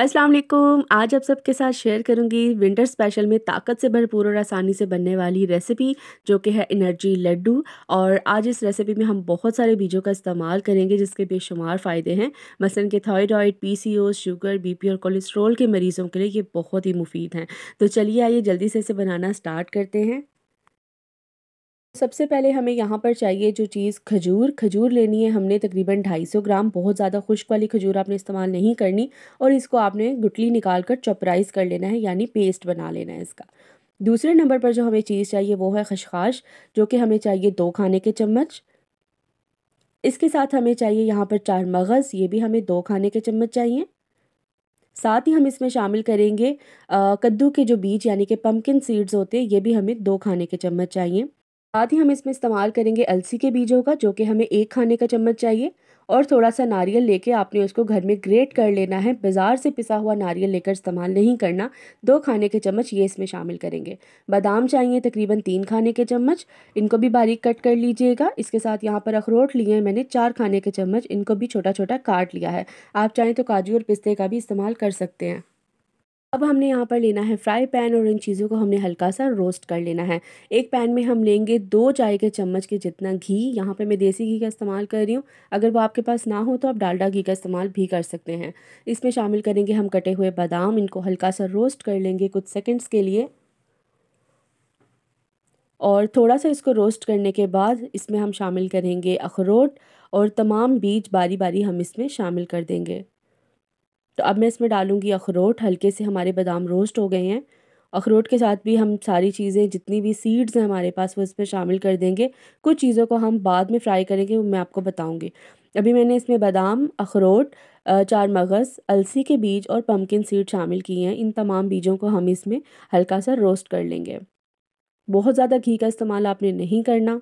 अस्सलाम वालेकुम आज आप सबके साथ शेयर करूंगी विंटर स्पेशल में ताकत से भरपूर और आसानी से बनने वाली रेसिपी जो कि है एनर्जी लड्डू और आज इस रेसिपी में हम बहुत सारे बीजों का इस्तेमाल करेंगे जिसके बेशुमार फ़ायदे हैं मसलन के थायराइड पीसीओ शुगर बीपी और कोलेस्ट्रॉल के मरीज़ों के लिए ये बहुत ही मुफीद हैं तो चलिए आइए जल्दी से इसे बनाना स्टार्ट करते हैं सबसे पहले हमें यहाँ पर चाहिए जो चीज़ खजूर खजूर लेनी है हमने तकरीबन 250 ग्राम बहुत ज़्यादा खुश्क वाली खजूर आपने इस्तेमाल नहीं करनी और इसको आपने गुटली निकाल कर चपराइज़ कर लेना है यानी पेस्ट बना लेना है इसका दूसरे नंबर पर जो हमें चीज़ चाहिए वो है खशखाश जो कि हमें चाहिए दो खाने के चम्मच इसके साथ हमें चाहिए यहाँ पर चार मगज़ ये भी हमें दो खाने के चम्मच चाहिए साथ ही हम इसमें शामिल करेंगे कद्दू के जो बीज यानी कि पम्पकिन सीड्स होते हैं ये भी हमें दो खाने के चम्मच चाहिए साथ ही हम इसमें इस्तेमाल करेंगे अलसी के बीजों का जो कि हमें एक खाने का चम्मच चाहिए और थोड़ा सा नारियल लेके आपने उसको घर में ग्रेट कर लेना है बाज़ार से पिसा हुआ नारियल लेकर इस्तेमाल नहीं करना दो खाने के चम्मच ये इसमें शामिल करेंगे बादाम चाहिए तकरीबन तीन खाने के चम्मच इनको भी बारीक कट कर लीजिएगा इसके साथ यहाँ पर अखरोट लिए हैं मैंने चार खाने के चम्मच इनको भी छोटा छोटा काट लिया है आप चाहें तो काजू और पिस्ते का भी इस्तेमाल कर सकते हैं अब हमने यहाँ पर लेना है फ्राई पैन और इन चीज़ों को हमने हल्का सा रोस्ट कर लेना है एक पैन में हम लेंगे दो चाय के चम्मच के जितना घी यहाँ पे मैं देसी घी का इस्तेमाल कर रही हूँ अगर वो आपके पास ना हो तो आप डालडा घी का इस्तेमाल भी कर सकते हैं इसमें शामिल करेंगे हम कटे हुए बादाम इनको हल्का सा रोस्ट कर लेंगे कुछ सेकेंड्स के लिए और थोड़ा सा इसको रोस्ट करने के बाद इसमें हम शामिल करेंगे अखरोट और तमाम बीज बारी बारी हम इसमें शामिल कर देंगे तो अब मैं इसमें डालूँगी अखरोट हल्के से हमारे बादाम रोस्ट हो गए हैं अखरोट के साथ भी हम सारी चीज़ें जितनी भी सीड्स हैं हमारे पास वो इसमें शामिल कर देंगे कुछ चीज़ों को हम बाद में फ्राई करेंगे वो मैं आपको बताऊँगी अभी मैंने इसमें बादाम अखरोट चार मगज़ अलसी के बीज और पम्पकिन सीड शामिल किए हैं इन तमाम बीजों को हम इसमें हल्का सा रोस्ट कर लेंगे बहुत ज़्यादा घी का इस्तेमाल आपने नहीं करना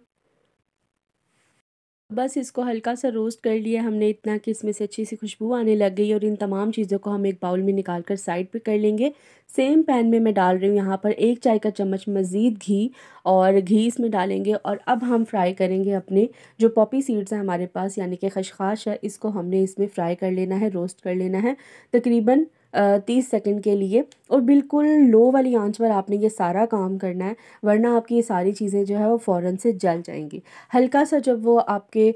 बस इसको हल्का सा रोस्ट कर लिया हमने इतना कि इसमें से अच्छी सी खुशबू आने लग गई और इन तमाम चीज़ों को हम एक बाउल में निकाल कर साइड पे कर लेंगे सेम पैन में मैं डाल रही हूँ यहाँ पर एक चाय का चम्मच मज़ीद घी और घी इसमें डालेंगे और अब हम फ्राई करेंगे अपने जो पॉपी सीड्स हैं हमारे पास यानी कि खशखाश है इसको हमने इसमें फ्राई कर लेना है रोस्ट कर लेना है तकरीबन तीस सेकंड के लिए और बिल्कुल लो वाली आंच पर आपने ये सारा काम करना है वरना आपकी ये सारी चीज़ें जो है वो फ़ौर से जल जाएंगी हल्का सा जब वो आपके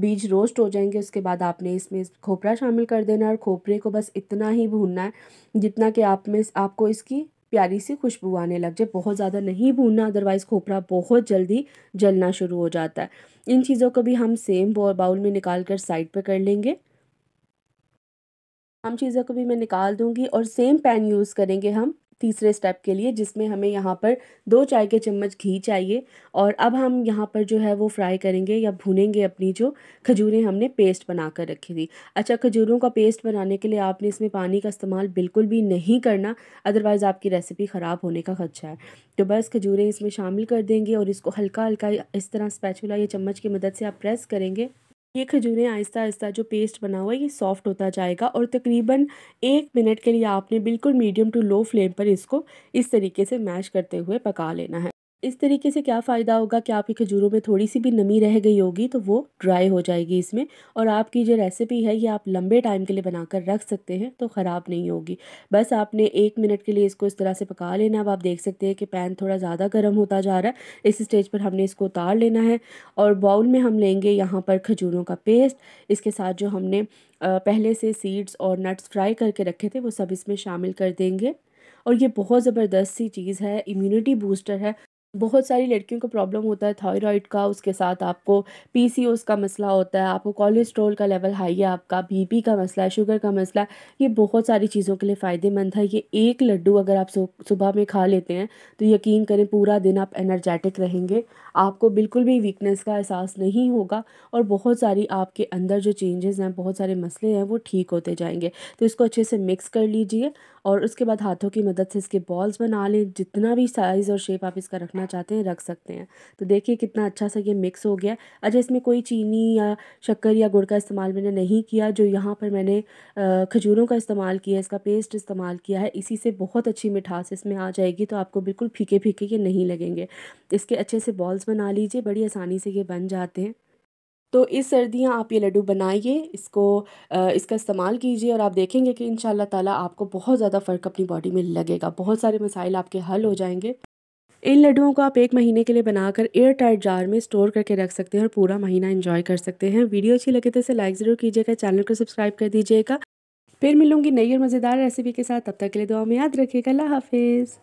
बीज रोस्ट हो जाएंगे उसके बाद आपने इसमें खोपरा शामिल कर देना है और खोपरे को बस इतना ही भूनना है जितना कि आप में आपको इसकी प्यारी सी खुशबू आने लग जाए बहुत ज़्यादा नहीं भूनना अदरवाइज़ खोपरा बहुत जल्दी जलना शुरू हो जाता है इन चीज़ों को भी हम सेम बाउल में निकाल कर साइड पर कर लेंगे हम चीज़ों को भी मैं निकाल दूँगी और सेम पैन यूज़ करेंगे हम तीसरे स्टेप के लिए जिसमें हमें यहाँ पर दो चाय के चम्मच घी चाहिए और अब हम यहाँ पर जो है वो फ्राई करेंगे या भूनेंगे अपनी जो खजूरें हमने पेस्ट बना कर रखी थी अच्छा खजूरों का पेस्ट बनाने के लिए आपने इसमें पानी का इस्तेमाल बिल्कुल भी नहीं करना अदरवाइज़ आपकी रेसिपी ख़राब होने का खदशा है तो बस खजूरें इसमें शामिल कर देंगे और इसको हल्का हल्का इस तरह स्पैचुला या चम्मच की मदद से आप प्रेस करेंगे ये खजूरें आहिस्ता आहिस्ता जो पेस्ट बना हुआ है ये सॉफ़्ट होता जाएगा और तकरीबन एक मिनट के लिए आपने बिल्कुल मीडियम टू लो फ्लेम पर इसको इस तरीके से मैश करते हुए पका लेना है इस तरीके से क्या फ़ायदा होगा कि आपकी खजूरों में थोड़ी सी भी नमी रह गई होगी तो वो ड्राई हो जाएगी इसमें और आपकी जो रेसिपी है ये आप लंबे टाइम के लिए बनाकर रख सकते हैं तो ख़राब नहीं होगी बस आपने एक मिनट के लिए इसको इस तरह से पका लेना अब आप देख सकते हैं कि पैन थोड़ा ज़्यादा गर्म होता जा रहा है इस स्टेज पर हमने इसको उतार लेना है और बाउल में हम लेंगे यहाँ पर खजूरों का पेस्ट इसके साथ जो हमने पहले से सीड्स और नट्स फ्राई करके रखे थे वो सब इसमें शामिल कर देंगे और ये बहुत ज़बरदस्त सी चीज़ है इम्यूनिटी बूस्टर है बहुत सारी लड़कियों को प्रॉब्लम होता है थायराइड का उसके साथ आपको पीसीओएस का मसला होता है आपको कोलेस्ट्रॉल का लेवल हाई है आपका बीपी का मसला है शुगर का मसला है ये बहुत सारी चीज़ों के लिए फ़ायदेमंद है ये एक लड्डू अगर आप सुबह में खा लेते हैं तो यकीन करें पूरा दिन आप एनर्जेटिक रहेंगे आपको बिल्कुल भी वीकनेस का एहसास नहीं होगा और बहुत सारी आपके अंदर जो चेंजेस हैं बहुत सारे मसले हैं वो ठीक होते जाएंगे तो इसको अच्छे से मिक्स कर लीजिए और उसके बाद हाथों की मदद से इसके बॉल्स बना लें जितना भी साइज़ और शेप आप इसका रखना रखना चाहते हैं रख सकते हैं तो देखिए कितना अच्छा सा ये मिक्स हो गया अच्छा इसमें कोई चीनी या शक्कर या गुड़ का इस्तेमाल मैंने नहीं किया जो यहाँ पर मैंने खजूरों का इस्तेमाल किया इसका पेस्ट इस्तेमाल किया है इसी से बहुत अच्छी मिठास इसमें आ जाएगी तो आपको बिल्कुल फीके फीके ये नहीं लगेंगे इसके अच्छे से बॉल्स बना लीजिए बड़ी आसानी से ये बन जाते हैं तो इस सर्दियाँ आप ये लड्डू बनाइए इसको इसका इस्तेमाल कीजिए और आप देखेंगे कि इन ताला आपको बहुत ज़्यादा फ़र्क अपनी बॉडी में लगेगा बहुत सारे मसाइल आपके हल हो जाएंगे इन लड्डुओं को आप एक महीने के लिए बनाकर एयर टाइट जार में स्टोर करके रख सकते हैं और पूरा महीना इंजॉय कर सकते हैं वीडियो अच्छी लगे तो इसे लाइक ज़रूर कीजिएगा चैनल को सब्सक्राइब कर दीजिएगा फिर मिलूंगी नई और मज़ेदार रेसिपी के साथ तब तक के लिए दुआ में याद रखिएगा अल्लाह हाफिज़